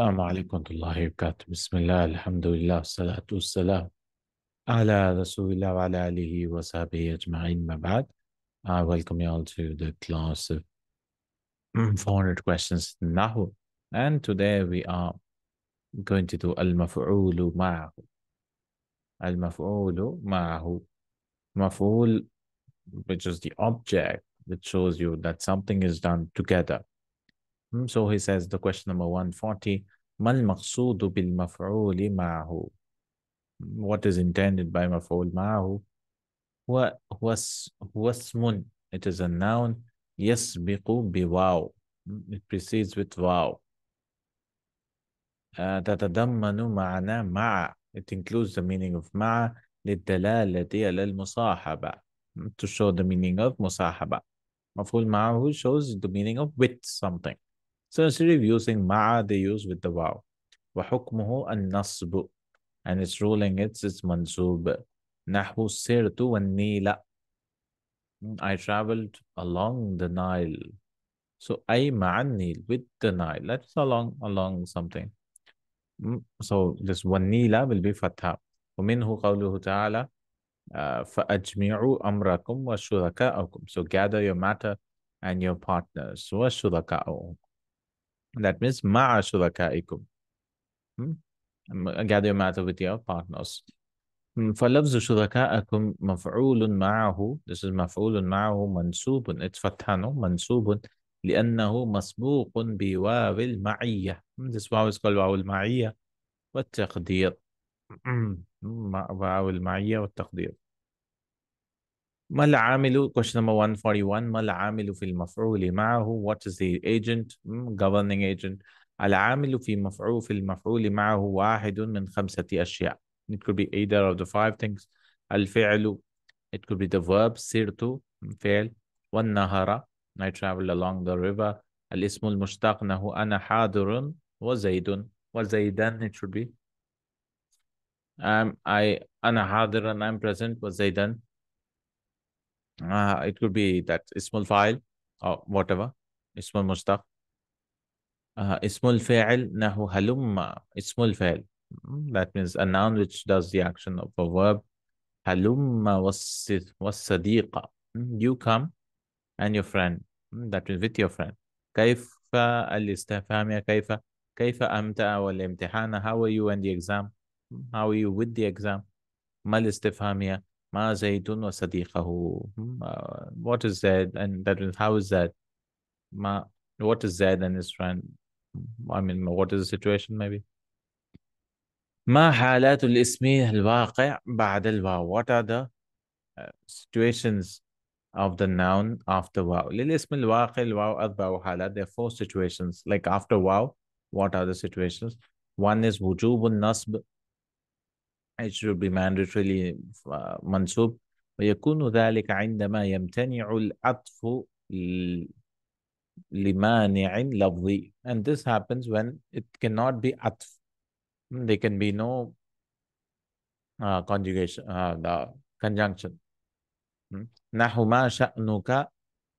السلام عليكم ورحمة الله وبركاته بسم الله الحمد لله والصلاة والسلام على رسول الله وعلى آله وصحبه أجمعين ما بعد I welcome you all to the class of 400 questions Nahu and today we are going to do المفعول معه المفعول معه مفعول which is the object that shows you that something is done together Hmm, so he says the question number 140, Mal maqsoodu bil maf'uli ma'ahu? What is intended by maf'ul ma'ahu? What was It is a noun. Yasbiqu bi wow. Hmm, it precedes with wow. تتضمن معنى مع it includes the meaning of مع للدلالة على المصاحبة to show the meaning of مصاحبة مفعول معه shows the meaning of with something so instead of using ma'a, they use with the waw. وَحُكْمُهُ النَّصْبُ And its ruling, it's, it's mansub. نَحْوُ السِّرْتُ وَالنِّيلَ I traveled along the Nile. So مع النيل with the Nile. That's along along something. Mm, so this wanila will be fatha. ومنه قوله تعالى فأجمعوا أمركم وشركاءكم. So gather your matter and your partners. وشركاءهم. that means مع شركائكم gather matter with your partners hmm. فلفظ شركائكم مفعول معه this is مفعول معه منسوب اتفتحن منسوب لأنه مسبوق بواو المعية hmm. this واو is called واو المعية والتقدير hmm. واو المعية والتقدير ما العامل question number 141 ما العامل في المفعول معه what is the agent governing agent العامل في مفعول في المفعول معه واحد من خمسة أشياء it could be either of the five things الفعل it could be the verb سيرت فعل والنهر I travel along the river الاسم المشتق له أنا حاضر وزيد وزيدا it should be um, I أنا حاضر and I'm present وزيدا uh, it could be that Ismul Fa'il or whatever, Ismul Mustaq. Uh, Ismul Fa'il Nahu Halumma, Ismul Fa'il. Hmm, that means a noun which does the action of a verb. Halumma was sadiqa. Hmm, you come and your friend. Hmm, that means with your friend. Kaifa al-istifham ya kaifa. Kaifa amta wal How are you and the exam? How are you with the exam? Mal istifham ما وصديقه what is that and that is how is that ما what is that and his friend I mean what is the situation maybe ما حالات الاسم الواقع بعد الواو what are the uh, situations of the noun after واو للاسم الواقع الواو أربع حالات there are four situations like after wow what are the situations one is وجوب النصب it should be mandatorily منصوب ويكون ذلك عندما يمتنع العطف لمانع لفظي and this happens when it cannot be عطف there can be no uh, conjugation uh, the conjunction نحو ما شأنك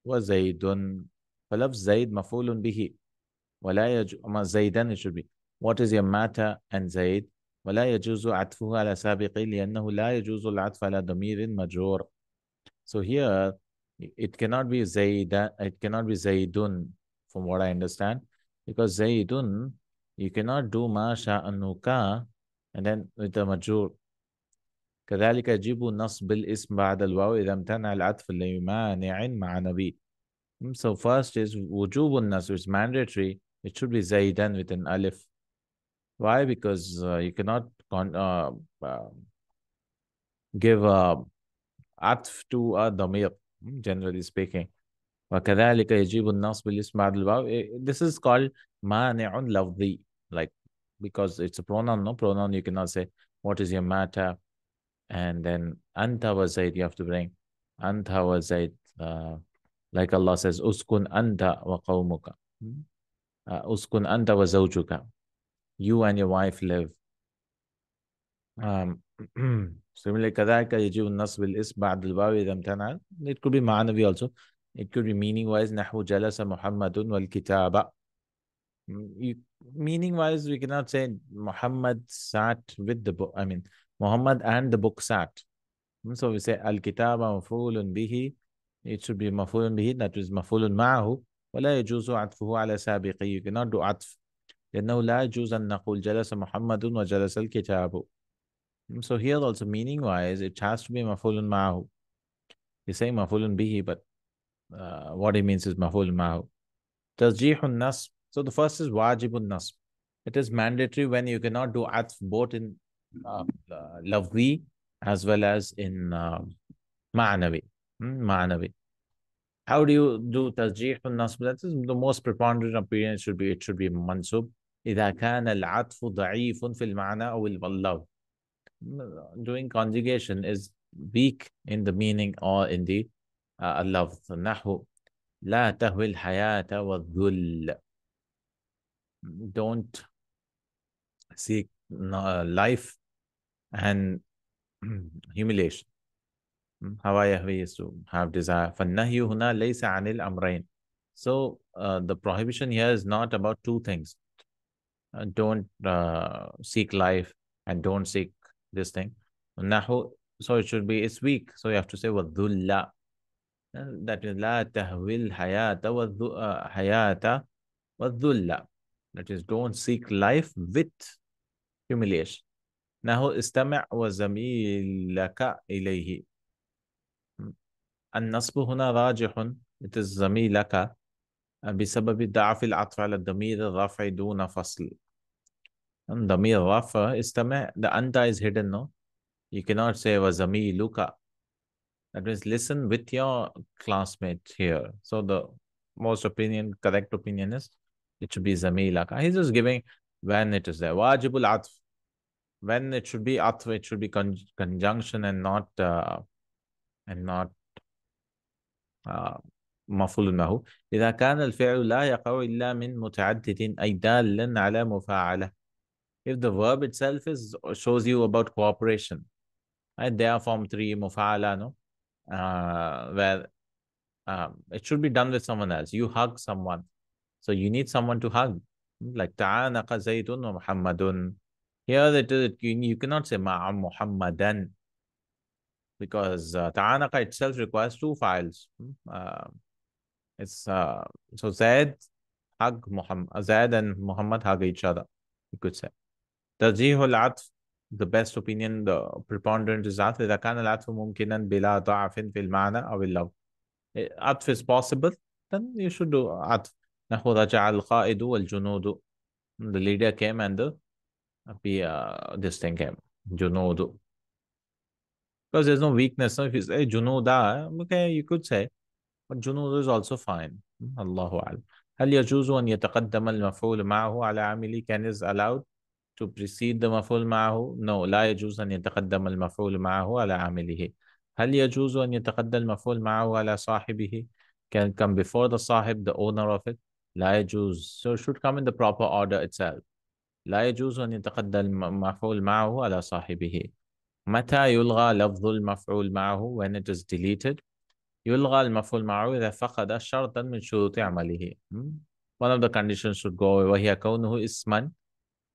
وزيد فلفظ زيد مفعول به ولا يج... زيدان it should be what is your matter and زيد ولا يجوز عطفه على سابق لأنه لا يجوز العطف على ضمير مجرور so here it cannot be زيد it cannot be زيدون from what I understand because زيدون you cannot do ما شاء أنك and then with the مجرور كذلك يجب نصب الاسم بعد الواو إذا امتنع العطف لمانع مع نبي so first is وجوب النصب is mandatory it should be Zaidan with an ألف Why? Because uh, you cannot con- uh, uh, give uh, atf to a damir, hmm, generally speaking. وكذلك يجيب النص بالاسم بعد this is called مانع لفظي like because it's a pronoun no pronoun you cannot say what is your matter and then anta was you have to bring anta was uh, like Allah says uskun anta wa qawmuka hmm? uh, uskun anta wa you and your wife live. Um, similarly, كذلك يجيب النص بالاسم بعد الواو إذا امتنع. It could be معنوي also. It could be meaning wise. نحو Muhammadun محمد Kitaba. Mm, meaning wise, we cannot say Muhammad sat with the book. I mean, Muhammad and the book sat. Mm, so we say al-kitaba mafulun bihi. It should be mafulun bihi. That is mafulun ma'ahu. ولا يجوز عطفه على سابقه. You cannot do عطف لأنه لا يجوز أن نقول جلس محمد وجلس الكتاب. So here also meaning wise it has to be mafulun ma'hu. He's saying mafulun bihi but uh, what he means is mafulun ma'ahu. Tasjihun nasb. So the first is wajibun nas. It is mandatory when you cannot do atf both in uh, as well as in uh, ma'anawi. Hmm? Ma'anawi. How do you do tasjih nas? That is the most preponderant opinion. It should be it should be mansub. إذا كان العطف ضعيف في المعنى أو doing conjugation is weak in the meaning or in the uh, اللفظ نحو لا تهوي الحياة والذل don't seek life and humiliation هوا يهوي is to have desire فالنهي هنا ليس عن الأمرين so uh, the prohibition here is not about two things uh, don't uh, seek life and don't seek this thing. Nahu, so it should be, it's weak. So you have to say wadhulla. Uh, that is la tahwil hayata uh, hayata wadhulla. That is, don't seek life with humiliation. Nahu istama' wa zamilaka ilayhi. النصب هنا راجح it is زميلك بسبب ضعف العطف على الضمير and دون فصل ضمير رافع استمع the anta is hidden no you cannot say وزميلك that means listen with your classmate here so the most opinion correct opinion is it should be zamilaka he's just giving when it is there wajibul atf when it should be atwa it should be con conjunction and not uh, and not uh, المفعول معه إذا كان الفعل لا يقع إلا من متعدد أي دال على مفاعلة if the verb itself is shows you about cooperation and they are form 3 مفاعلة no uh, where um, it should be done with someone else you hug someone so you need someone to hug like تعانق زيد ومحمد here it is you, you cannot say مع محمدا because uh, ta'anaka itself requires two files. Uh, It's uh, so Zaid hug Muhammad, Zaid and Muhammad hug each other, you could say. ترجيح العطف the best opinion the preponderant is عطف إذا كان العطف ممكنا بلا ضعف في المعنى أو اللفظ If is possible then you should do عطف نحو رجع القائد والجنود the leader came and the uh, this thing came جنود because there's no weakness So if you say junoda okay you could say والجنود is also fine الله أعلم هل يجوز أن يتقدم المفعول معه على عامله can is allowed to precede the مفعول معه no لا يجوز أن يتقدم المفعول معه على عامله هل يجوز أن يتقدم المفعول معه على صاحبه can come before the صاحب the owner of it لا يجوز so it should come in the proper order itself لا يجوز أن يتقدم المفعول معه على صاحبه متى يلغى لفظ المفعول معه when it is deleted يلغى المفعول معه إذا فقد شرطا من شروط عمله one of the conditions should go away وهي كونه اسما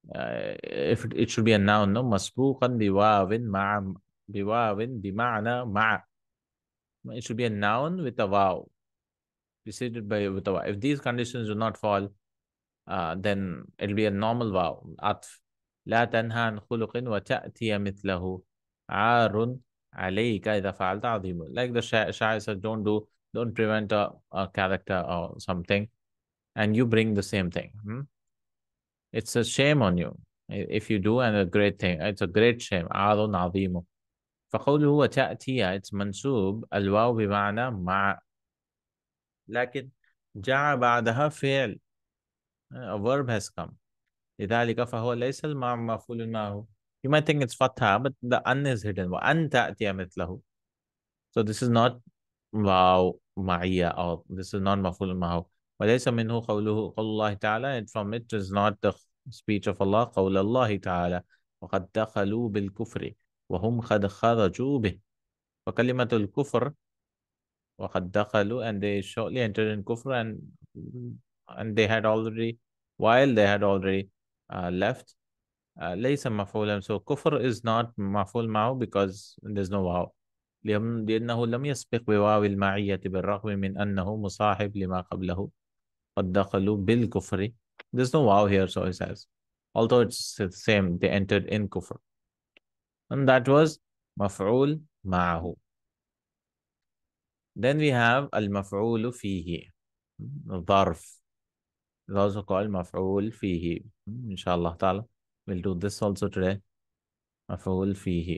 uh, if it should be a noun no مسبوقا بواو مع بواو بمعنى مع it should be a noun with a واو preceded by with a واو if these conditions do not fall uh, then it'll be a normal واو عطف لا تنهى عن خلق وتأتي مثله عار alayka idha fa'alta adhimu. Like the Shah said, don't do, don't prevent a, a character or something. And you bring the same thing. Hmm? It's a shame on you. If you do, and a great thing. It's a great shame. Adun adhimu. فقوله وتأتي it's منسوب الواو بمعنى مع لكن جاء بعدها فعل a verb has come لذلك فهو ليس المع مفعول معه you might think it's fatha, but the an is hidden. So this is not wow ma'iyya or this is not maful ma'ahu. وَلَيْسَ مِنْهُ قَوْلُهُ قَوْلُ اللَّهِ تَعَالَى And from it is not the speech of Allah, قَوْلَ اللَّهِ تَعَالَى وَقَدْ دَخَلُوا بِالْكُفْرِ وَهُمْ قَدْ خَرَجُوا بِهِ وَكَلِمَةُ الْكُفْرِ وَقَدْ دَخَلُوا And they shortly entered in kufr and and they had already, while they had already uh, left, uh, ليس مفعولا so كفر is not مفعول معه because there's no واو لأنه لم يسبق بواو المعية بالرغم من أنه مصاحب لما قبله قد دخلوا بالكفر there's no wow here so it says although it's the same they entered in kufr and that was مفعول معه then we have المفعول فيه ظرف is also called مفعول فيه إن شاء الله تعالى We'll do this also today. Maf'ul fihi.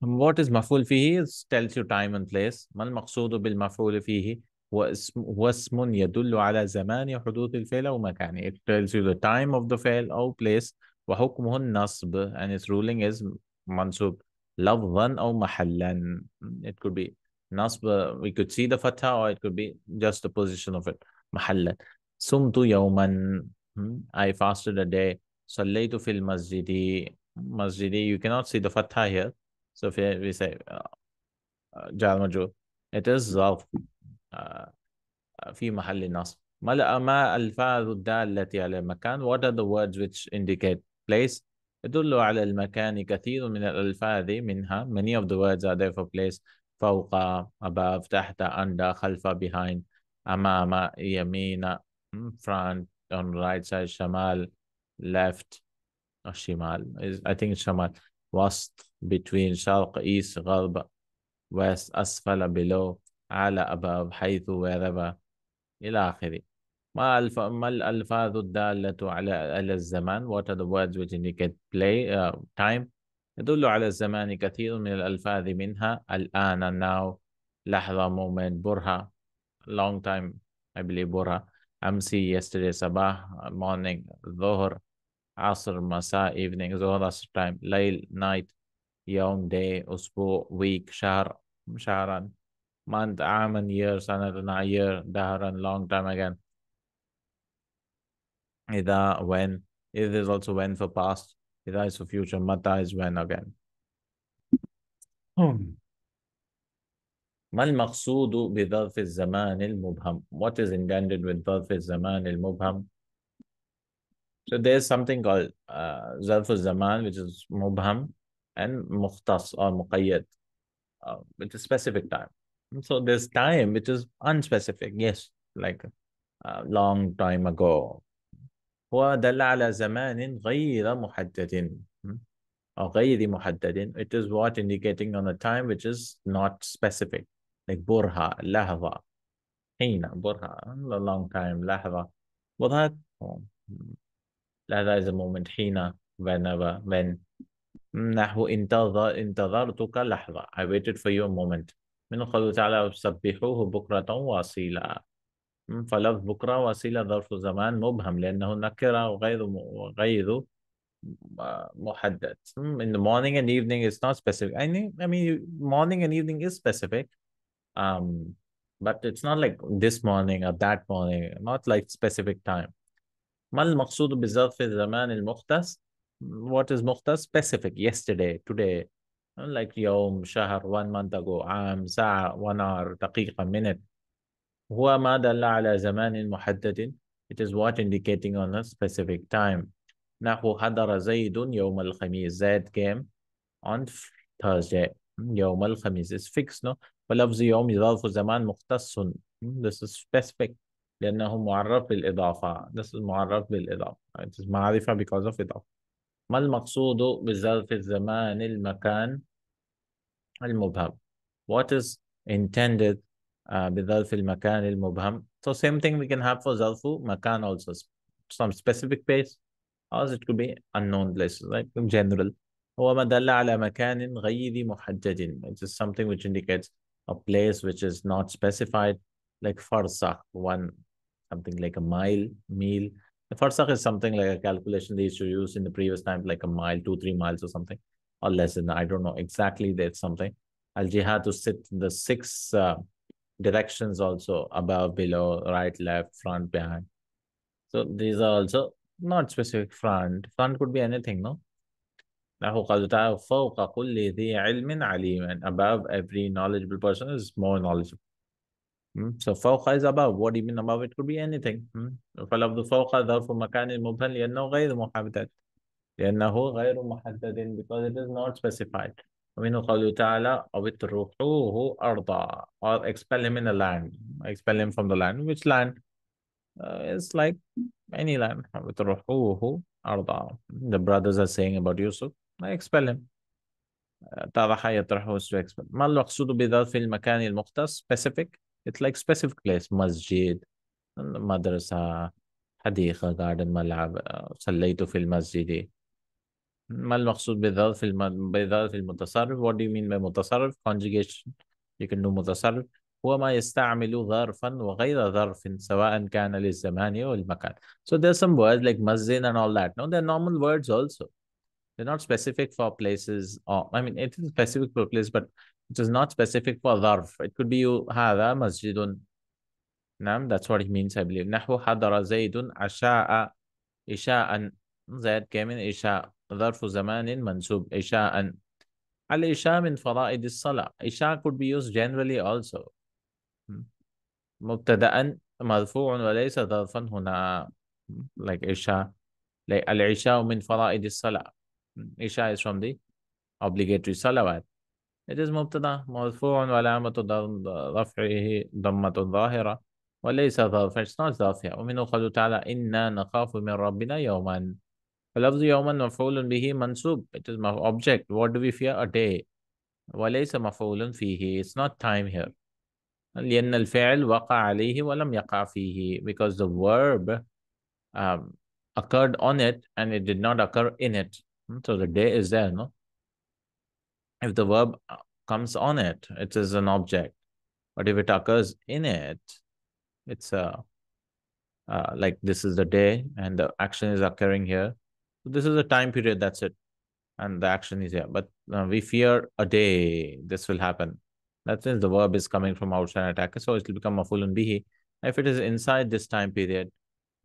What is maf'ul fihi? It tells you time and place. ما المقصود بالمفعول فيه هو اسم يدل على زمان حدوث الفعل It tells you the time of the fail or place وحكمه النصب and its ruling is Love one أو mahallan. It could be nasb. We could see the fatha or it could be just the position of it. Mahallan. Sumtu hmm? yawman. I fasted a day. Sallaytu fil masjidi. Masjidi. You cannot see the fathah here. So if we say Jal uh, Majur, it is Zaf. Uh, في محل النصب. ملأ ما الفاظ الدالة على المكان. What are the words which indicate place? يدل على المكان كثير من الألفاظ منها. Many of the words are there for place. فوق above تحت under خلف behind أمام يمين Hmm, front on right side shamal left or shimal is i think shamal west between sharq east غرب, west asfala below ala above حيث wherever الى اخره ما الف ما الالفاظ الداله على على الزمان what are the words which indicate play uh, time يدل على الزمان كثير من الالفاظ منها الان now لحظة moment برهه long time I believe برهه Amsi yesterday, Sabah, morning, Dhuhr, Asr, Masa, evening, Zohar, Asr time, Lail, night, Yom, day, Usbu, week, Shahr, Shahran, month, Aman, year, Sanatana, year, Daharan, long time again. Ida, when, it is also when for past, Ida is for future, Mata is when again. Hmm mal maqsoodu bi zaman al What is intended with dharf zaman al So there's something called uh, zaman, which is mubham, and mukhtas or muqayyad, uh, which is specific time. So there's time which is unspecific, yes, like a uh, long time ago. ودل على زمان غير محدد hmm, or غير محدد. It is what indicating on a time which is not specific. like برهة لحظة حين برهة a long time لحظة but that لحظة is a moment حين whenever when نحو انتظر انتظرتك لحظة I waited for you a moment من قال تعالى سبحوه بكرة واصيلا فلفظ بكرة وسيلة ظرف زمان مبهم لأنه نكرة وغير وغير محدد in the morning and evening is not specific I mean, I mean morning and evening is specific um but it's not like this morning or that morning not like specific time ما المقصود بالذات zaman الزمان muqtas. what is muqtas? specific yesterday today like yom shahr, one month ago am ساعة one hour a minute هو ما دل على in محدد it is what indicating on a specific time نحو حضر زيد al الخميس zayd came on Thursday al الخميس is fixed no ولفظ يوم يضاف زمان مختص this is specific لأنه معرف بالإضافة this is معرف بالإضافة it is معرفة because of إضافة ما المقصود بظرف الزمان المكان المبهم what is intended uh, بظرف المكان المبهم so same thing we can have for ظرف مكان also some specific place or it could be unknown places like in general هو ما دل على مكان غير محدد it is something which indicates a place which is not specified, like farsakh, one something like a mile meal. The farsakh is something like a calculation they used to use in the previous time, like a mile, two, three miles or something, or less than I don't know exactly. that something. Al jihad to sit in the six uh, directions also above, below, right, left, front, behind. So these are also not specific front. Front could be anything, no? له قدره فوق كل ذي علم عليم and above every knowledgeable person is more knowledgeable hmm? so فوق is above what do you mean above it could be anything hmm? فلفظ فوق ظرف مكان مبهم لأنه غير محدد لأنه غير محدد because it is not specified ومنه قوله تعالى اتركوه أرضا or expel him in the land expel him from the land which land uh, it's like any land اتركوه أرضا the brothers are saying about Yusuf اكسبلهم طرح يطرحه اكسبل ما المقصود في المكان المختص specific it's like specific place مسجد مدرسة حديقة garden ملعب صليت في المسجد ما المقصود في الم... بظرف المتصرف what do you mean by متصرف conjugation you can do متصرف هو ما يستعمل ظرفا وغير ظرف سواء كان للزمان أو المكان so there's some words like مسجد and all that no they're normal words also they're not specific for places or i mean it is specific for place but it is not specific for dharf it could be you hada masjidun nam that's what he means i believe nahwu hadara zaidun asha'a isha'an zaid came in isha dharf zaman mansub isha'an al isha min fara'id as salah isha could be used generally also mubtada'an marfu'un wa laysa dharfan huna like isha like al isha min fara'id as salah Isha is from the obligatory salawat. It is mubtada, marfu'un wa alamatu raf'ihi dhammatu dhahira wa laysa dharfa. It's not dharfa. ومنه قوله تعالى إنا نخاف من ربنا يوما فلفظ يوما مفعول به منصوب. It is object. What do we fear? A day. وليس مفعول فيه. It's not time here. لأن الفعل وقع عليه ولم يقع فيه because the verb um, occurred on it and it did not occur in it. So the day is there, no? If the verb comes on it, it is an object. But if it occurs in it, it's a uh, like this is the day and the action is occurring here. So this is a time period, that's it. And the action is here. But uh, we fear a day, this will happen. That means the verb is coming from outside attacker, so it will become a full and bihi. If it is inside this time period,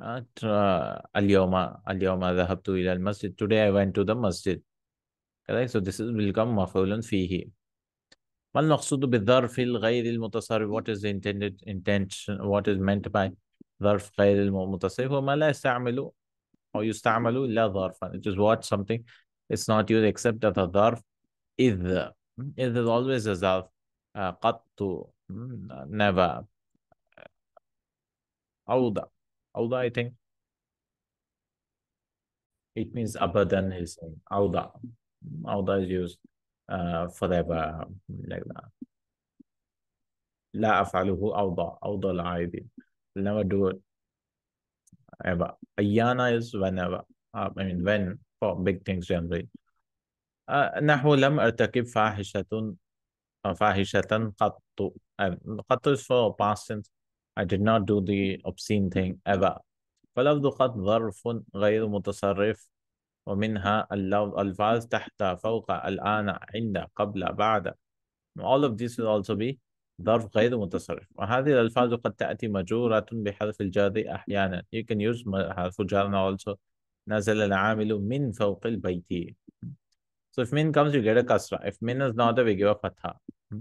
uh, Al-Yawma, Al-Yawma dhahabtu masjid Today I went to the masjid. Correct? So this is will become mafulun fihi. Mal naqsudu bidharf al-ghayr al-mutasarrif. What is the intended intention? What is meant by dharf ghayr Mutasari? mutasarrif وما لا يستعملوا or يستعملوا لا ظرفا. It is what something. It's not used except that a dharf. the. It is always a dharf. قط. Uh, hmm, never. أوضع uh, أوضاع تين It means abadan is Auda. Auda is used uh, forever like that. لا أفعله أوضع أوضع We'll never do it ever أيانا is whenever uh, I mean when for big things generally uh, نحو لم أرتكب فاحشة فاحشة قط قط is for past tense I did not do the obscene thing ever. فلفظ قد ظرف غير متصرف ومنها اللفظ الفاظ تحت فوق الآن عند قبل بعد all of these will also be ظرف غير متصرف وهذه الألفاظ قد تأتي مجورة بحرف الجر أحيانا you can use حرف also نزل العامل من فوق البيت so if min comes you get a kasra if min is not there we give a fatha hmm?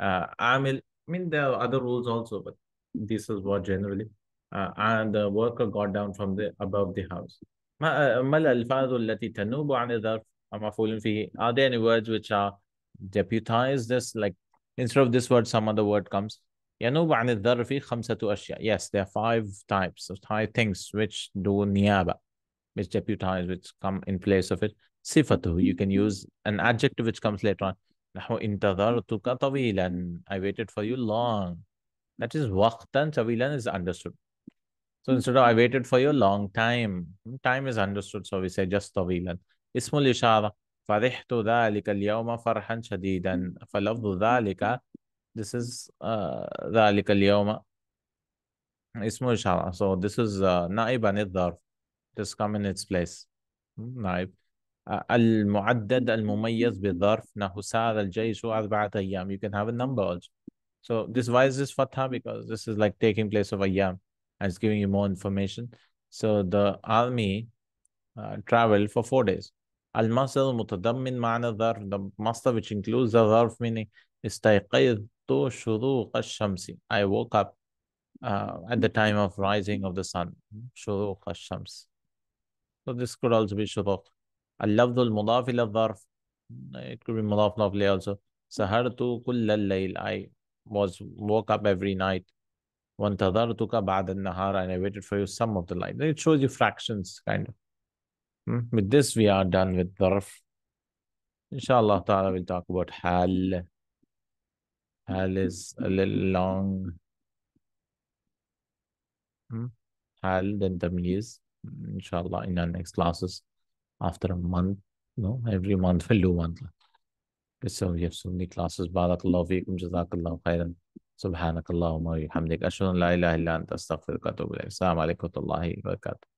uh, عامل I mean there are other rules also but this is what generally. Uh, and the worker got down from the above the house. Uh, are there any words which are deputized this like instead of this word some other word comes Yes there are five types of five things which do niyaba which deputize which come in place of it Sifatu. you can use an adjective which comes later on نحو انتظرتك and I waited for you long that is waqtan tawilan is understood. So hmm. instead of I waited for you a long time, hmm, time is understood. So we say just tawilan. Ismul ishara. فرحت ذلك اليوم فرحا شديدا فلفظ ذلك this is uh, ذلك اليوم اسم إشارة so this is uh, نائب عن this come in its place نائب المعدد المميز بالظرف نحو سار الجيش أربعة أيام you can have a number also so this why is this fatha? Because this is like taking place of yam and it's giving you more information. So the army uh, traveled for four days. Al masdar mutadammin ma'na dharf, the masdar which includes the dharf meaning istayqaytu shuruq ash-shamsi. I woke up uh, at the time of rising of the sun. Shuruq shams So this could also be shuruq. Al-lafdul mudaf ila dharf. It could be mudaf lafli also. Sahartu kullal layl. I was woke up every night. وَانْتَظَرْتُكَ بَعْدَ النَّهَارَ And I waited for you some of the light. It shows you fractions, kind of. Hmm? With this, we are done with darf. Inshallah ta'ala, we'll talk about hal. Hal is a little long. Hmm? Hal, then tamiz. Inshallah, in our next classes, after a month, no, every month we'll do one class. يسلم يسلمني كلاسز بارك الله فيكم جزاك الله خيرا سبحانك اللهم وبحمدك أشهد أن لا إله إلا أنت أستغفرك وأتوب إليك السلام عليكم ورحمة الله وبركاته